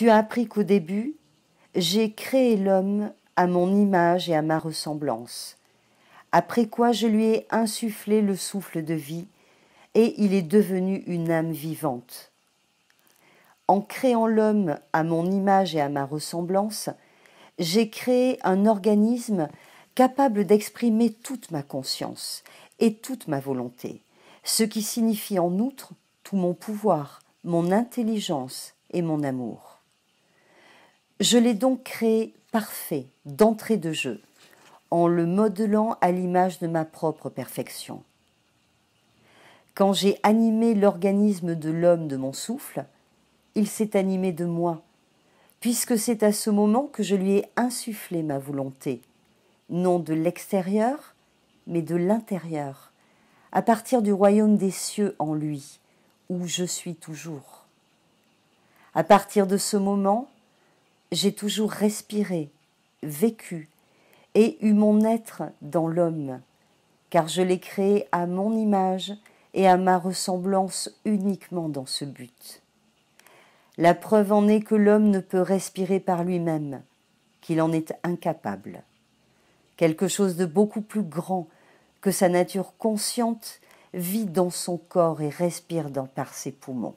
Tu as appris qu'au début, j'ai créé l'homme à mon image et à ma ressemblance, après quoi je lui ai insufflé le souffle de vie, et il est devenu une âme vivante. En créant l'homme à mon image et à ma ressemblance, j'ai créé un organisme capable d'exprimer toute ma conscience et toute ma volonté, ce qui signifie en outre tout mon pouvoir, mon intelligence et mon amour. Je l'ai donc créé parfait d'entrée de jeu, en le modelant à l'image de ma propre perfection. Quand j'ai animé l'organisme de l'homme de mon souffle, il s'est animé de moi, puisque c'est à ce moment que je lui ai insufflé ma volonté, non de l'extérieur, mais de l'intérieur, à partir du royaume des cieux en lui, où je suis toujours. À partir de ce moment, j'ai toujours respiré, vécu et eu mon être dans l'homme, car je l'ai créé à mon image et à ma ressemblance uniquement dans ce but. La preuve en est que l'homme ne peut respirer par lui-même, qu'il en est incapable. Quelque chose de beaucoup plus grand que sa nature consciente vit dans son corps et respire dans, par ses poumons.